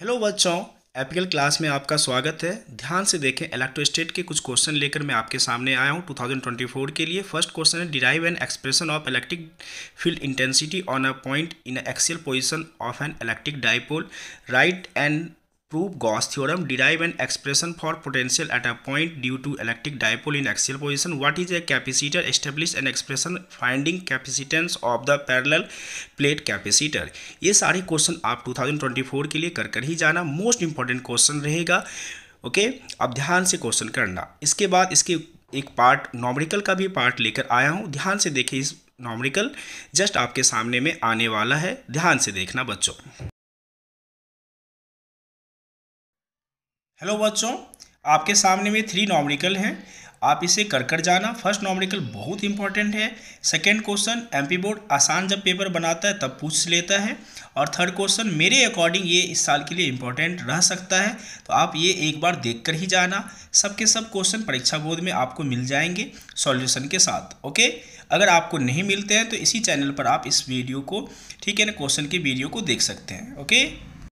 Hello बच्चों apical class में आपका स्वागत है ध्यान से देखें इलेक्ट्रोस्टेट के कुछ क्वेश्चन लेकर मैं आपके सामने आया हूं 2024 के लिए फर्स्ट क्वेश्चन है derive an expression of electric field intensity on a point in axial position of an electric dipole right and prove Gauss theorem, derive an expression for potential at a point due to electric dipole in axial position. What is a capacitor? Establish an expression finding capacitance of the parallel plate capacitor. ये सारे question आप 2024 के लिए कर कर ही जाना most important question रहेगा ओके okay? अब ध्यान से क्वेश्चन करना इसके बाद इसके एक पार्ट नॉमरिकल का भी पार्ट लेकर आया हूँ ध्यान से देखें इस नॉमरिकल जस्ट आपके सामने में आने वाला है ध्यान से देखना बच्चों हेलो बच्चों आपके सामने में थ्री नॉमिनिकल हैं आप इसे कर कर जाना फर्स्ट नॉमिनिकल बहुत इंपॉर्टेंट है सेकंड क्वेश्चन एमपी बोर्ड आसान जब पेपर बनाता है तब पूछ लेता है और थर्ड क्वेश्चन मेरे अकॉर्डिंग ये इस साल के लिए इम्पोर्टेंट रह सकता है तो आप ये एक बार देख कर ही जाना सबके सब क्वेश्चन परीक्षा बोर्ड में आपको मिल जाएंगे सॉल्यूशन के साथ ओके अगर आपको नहीं मिलते हैं तो इसी चैनल पर आप इस वीडियो को ठीक है ना क्वेश्चन की वीडियो को देख सकते हैं ओके